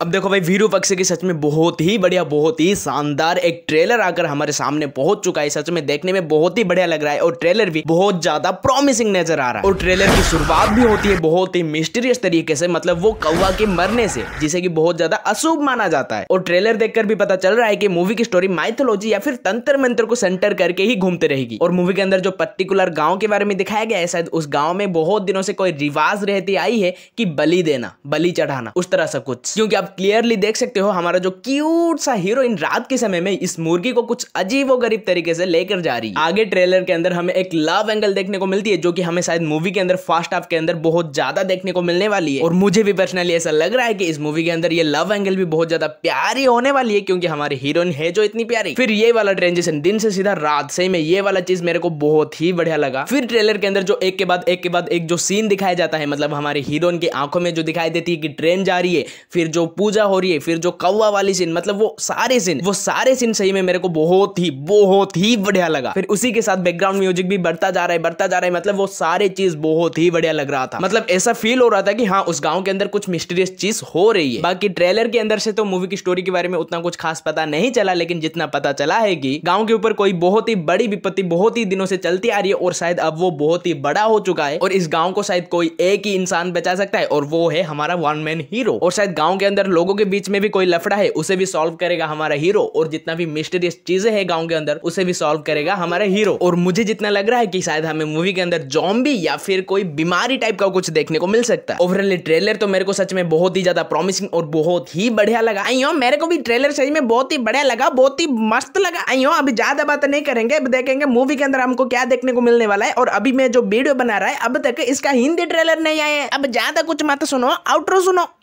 अब देखो भाई वीरू पक्ष की सच में बहुत ही बढ़िया बहुत ही शानदार एक ट्रेलर आकर हमारे सामने पहुंच चुका है सच में देखने में बहुत ही बढ़िया लग रहा है और ट्रेलर भी बहुत ज्यादा प्रॉमिसिंग नजर आ रहा है और ट्रेलर की शुरुआत भी होती है बहुत ही मिस्टीरियस तरीके से मतलब वो कौवा के मरने से जिसे की बहुत ज्यादा अशुभ माना जाता है और ट्रेलर देख भी पता चल रहा है की मूवी की स्टोरी माइथोलॉजी या फिर तंत्र मंत्र को सेंटर करके ही घूमते रहेगी और मूवी के अंदर जो पर्टिकुलर गाँव के बारे में दिखाया गया है शायद उस गाँव में बहुत दिनों से कोई रिवाज रहती आई है की बलि देना बलि चढ़ाना उस तरह सब कुछ क्योंकि आप आप क्लियरली देख सकते हो हमारा जो क्यूट सा हीरोइन रात के समय में इस मुर्गी को कुछ अजीब गरीब तरीके से लेकर जा रही है आगे ट्रेलर के अंदर हमें एक लव एंगल देखने को मिलती है जो कि हमें शायद मूवी के अंदर फास्ट हाफ के अंदर बहुत ज्यादा देखने को मिलने वाली है और मुझे भी पर्सनली ऐसा लग रहा है कि इस मूवी के अंदर ये लव एंगल भी बहुत ज्यादा प्यारी होने वाली है क्योंकि हमारी हीरोइन है जो इतनी प्यारी फिर ये वाला ट्रांजेक्शन दिन से सीधा रात से में ये वाला चीज मेरे को बहुत ही बढ़िया लगा फिर ट्रेलर के अंदर जो एक के बाद एक के बाद एक जो सीन दिखाया जाता है मतलब हमारे हीरोइन की आंखों में जो दिखाई देती है कि ट्रेन जा रही है फिर जो पूजा हो रही है फिर जो कौवा वाली सीन मतलब वो सारे सीन वो सारे सीन सही में मेरे को बहुत ही बहुत ही बढ़िया लगा फिर उसी के साथ बैकग्राउंड म्यूजिक भी बढ़ता जा रहा है बढ़ता जा रहा है मतलब वो सारे चीज बहुत ही बढ़िया लग रहा था मतलब ऐसा फील हो रहा था कि हाँ उस गाँव के अंदर कुछ मिस्टीरियस चीज हो रही है बाकी ट्रेलर के अंदर से तो मूवी की स्टोरी के बारे में उतना कुछ खास पता नहीं चला लेकिन जितना पता चला है कि गाँव के ऊपर कोई बहुत ही बड़ी विपत्ति बहुत ही दिनों से चलती आ रही है और शायद अब वो बहुत ही बड़ा हो चुका है और इस गाँव को शायद कोई एक ही इंसान बचा सकता है और वो है हमारा वन मैन हीरो और शायद गाँव के अंदर लोगों के बीच में भी कोई लफड़ा है उसे भी सॉल्व करेगा हमारा हीरो और जितना भी मिस्टीरियस चीजें है गाँव के अंदर उसे भी सॉल्व करेगा हमारा हीरो और मुझे जितना लग रहा है की शायद हमें मूवी के अंदर जॉम्बी या फिर कोई बीमारी टाइप का कुछ देखने को मिल सकता है ओवरऑल ट्रेलर तो मेरे को सच में बहुत ही ज्यादा प्रॉमिसिंग और बहुत ही बढ़िया लगा आई हो मेरे को भी ट्रेलर सही में बहुत ही बढ़िया लगा बहुत ही मस्त लगा आई हो अभी ज्यादा बात नहीं करेंगे देखेंगे मूवी के अंदर हमको क्या देखने को मिलने वाला है और अभी मैं जो वीडियो बना रहा है अब तक इसका हिंदी ट्रेलर नहीं आया है अब ज्यादा कुछ मत सुनो आउटरो सुनो